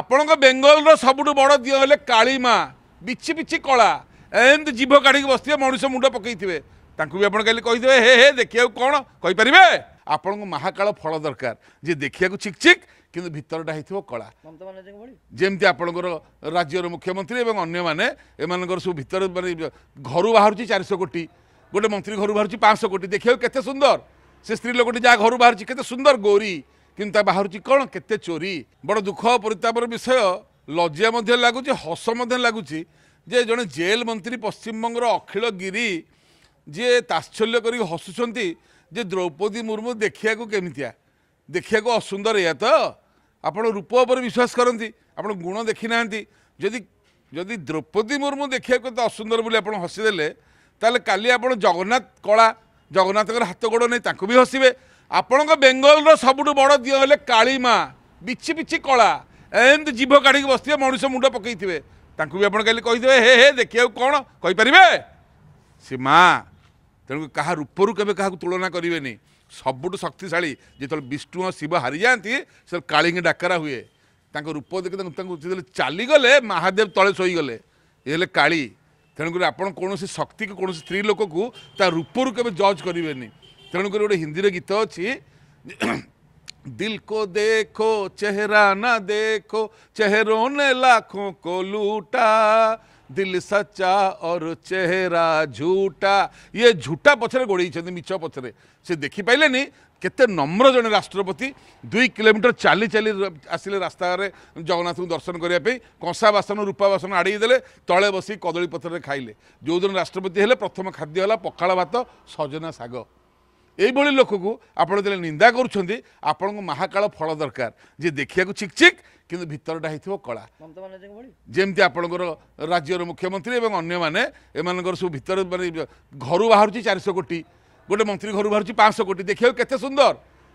ଆପଣଙ୍କ ବେଙ୍ଗଲର ସବୁଠୁ ବଡ଼ ଦିଅ ହେଲେ କାଳିମା ବିଛି ବିଛି କଳା ଏମିତି ଜିଭ କାଢ଼ିକି ବସିଥିବେ ମଣିଷ ମୁଣ୍ଡ ପକାଇଥିବେ ତାଙ୍କୁ ବି ଆପଣ କାଲି କହିଦେବେ ହେ ହେ ଦେଖିବାକୁ କ'ଣ କହିପାରିବେ ଆପଣଙ୍କୁ ମହାକାଳ ଫଳ ଦରକାର ଯିଏ ଦେଖିବାକୁ ଚିକ୍ ଚିକ୍ କିନ୍ତୁ ଭିତରଟା ହେଇଥିବ କଳା ଯେମିତି ଆପଣଙ୍କର ରାଜ୍ୟର ମୁଖ୍ୟମନ୍ତ୍ରୀ ଏବଂ ଅନ୍ୟମାନେ ଏମାନଙ୍କର ସବୁ ଭିତରେ ମାନେ ଘରୁ ବାହାରୁଛି ଚାରିଶହ କୋଟି ଗୋଟେ ମନ୍ତ୍ରୀ ଘରୁ ବାହାରୁଛି ପାଞ୍ଚଶହ କୋଟି ଦେଖିବାକୁ କେତେ ସୁନ୍ଦର ସେ ସ୍ତ୍ରୀ ଲୋକଟି ଯାହା ଘରୁ ବାହାରୁଛି କେତେ ସୁନ୍ଦର ଗୋରୀ কিন্তু ତା ବାହାରୁଛି କ'ଣ କେତେ ଚୋରି ବଡ଼ ଦୁଃଖ ପରିତାପର ବିଷୟ ଲଜ୍ୟା ମଧ୍ୟ ଲାଗୁଛି ହସ ମଧ୍ୟ ଲାଗୁଛି ଯେ ଜଣେ ଜେଲ୍ ମନ୍ତ୍ରୀ ପଶ୍ଚିମବଙ୍ଗର ଅଖିଳ ଗିରି ଯିଏ ତାତ୍ସଲ୍ୟ କରିକି ହସୁଛନ୍ତି ଯେ ଦ୍ରୌପଦୀ ମୁର୍ମୁ ଦେଖିବାକୁ କେମିତିଆ ଦେଖିବାକୁ ଅସୁନ୍ଦର ଏଇଆ ତ ଆପଣ ରୂପ ଉପରେ ବିଶ୍ୱାସ କରନ୍ତି ଆପଣ ଗୁଣ ଦେଖିନାହାନ୍ତି ଯଦି ଯଦି ଦ୍ରୌପଦୀ ମୁର୍ମୁ ଦେଖିବାକୁ ଏତେ ଅସୁନ୍ଦର ବୋଲି ଆପଣ ହସିଦେଲେ ତାହେଲେ କାଲି ଆପଣ ଜଗନ୍ନାଥ କଳା ଜଗନ୍ନାଥଙ୍କର ହାତ ଗୋଡ଼ ନେଇ ତାଙ୍କୁ ବି ହସିବେ ଆପଣଙ୍କ ବେଙ୍ଗଲର ସବୁଠୁ ବଡ଼ ଦିଅ ହେଲେ କାଳିମା ବିଛି ବିଛି କଳା ଏମିତି ଜିଭ କାଢ଼ିକି ବସିଥିବେ ମଣିଷ ମୁଣ୍ଡ ପକେଇଥିବେ ତାଙ୍କୁ ବି ଆପଣ କାଲି କହିଥିବେ ହେ ହେ ଦେଖିବାକୁ କ'ଣ କହିପାରିବେ ସୀମା ତେଣୁ କାହା ରୂପରୁ କେବେ କାହାକୁ ତୁଳନା କରିବେନି ସବୁଠୁ ଶକ୍ତିଶାଳୀ ଯେତେବେଳେ ବିଷ୍ଣୁ ଓ ଶିବ ହାରିଯାଆନ୍ତି ସେ କାଳିଙ୍ଗି ଡାକରା ହୁଏ ତାଙ୍କ ରୂପ ଦେଖି ତାଙ୍କୁ ତାଙ୍କୁ ଯେତେବେଳେ ଚାଲିଗଲେ ମହାଦେବ ତଳେ ଶୋଇଗଲେ ଇଏ ହେଲେ କାଳି ତେଣୁକରି ଆପଣ କୌଣସି ଶକ୍ତିକୁ କୌଣସି ସ୍ତ୍ରୀ ଲୋକକୁ ତା ରୂପରୁ କେବେ ଜଜ୍ କରିବେନି তেণুকরি ଗୋଟେ ହିନ୍ଦୀର ଗୀତ ଅଛି दिल को देखो चेहरा ना देखो चेहरों ने लाखों को लूटा दिल सच्चा और चेहरा झूठा ये झूठा पछरे गोड़े मीच पछरे से देखी पाइले केते नम्र जड़े राष्ट्रपति दुई किलोमीटर चाली चाली आसिले रास्तार जगन्नाथ को दर्शन करने कंसा बासन रूपा बासन आड़ेदेले तले बस कदली पथर खाइले जो दिन राष्ट्रपति हेले प्रथम खाद्य है पखाड़ भात सजना शाग এইভাবে লোককে আপনার যেতে নিন্দা করছেন আপনার মহাকাল ফল দরকার যে দেখা চিকচিক কিন্তু ভিতরটা হয়েছিল কলা যেমতি আপনার রাজ্যর মুখ্যমন্ত্রী এবং অন্য মানে এমানকর সব ভিতরে মানে ঘর বাহুছি চারিশো কোটি গোটে মন্ত্রী ঘর বাহুছি পাঁচশো কোটি দেখা কেতে সুন্দর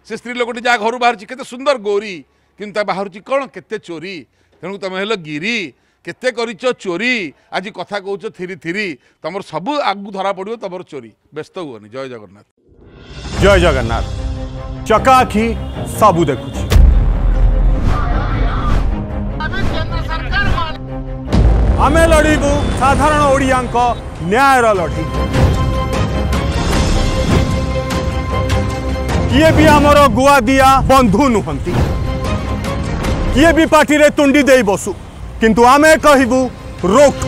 সে স্ত্রী লোকটি যা ঘর বাহুছি কেতে সুন্দর গৌরী কিন্তু তা বাহুছি কোণ কেতে চোরি তেমন তুমি হল গিরি কেতে করিছ চোরি আজ কথা কৌছ থিরি থিরি তোমার সবু আগু ধরা পড়ব তোমার চোরি ব্যস্ত হুয়নি জয় জগন্নাথ जय जगन्नाथ चकाखी सबु देखु आम लड़ू साधारण ओडिया न्याय लड़ी किए भी आमर गुआ दिया बंधु नुहत किए भी पार्टी तुंडी दे बसु किंतु आमे कहबू रोक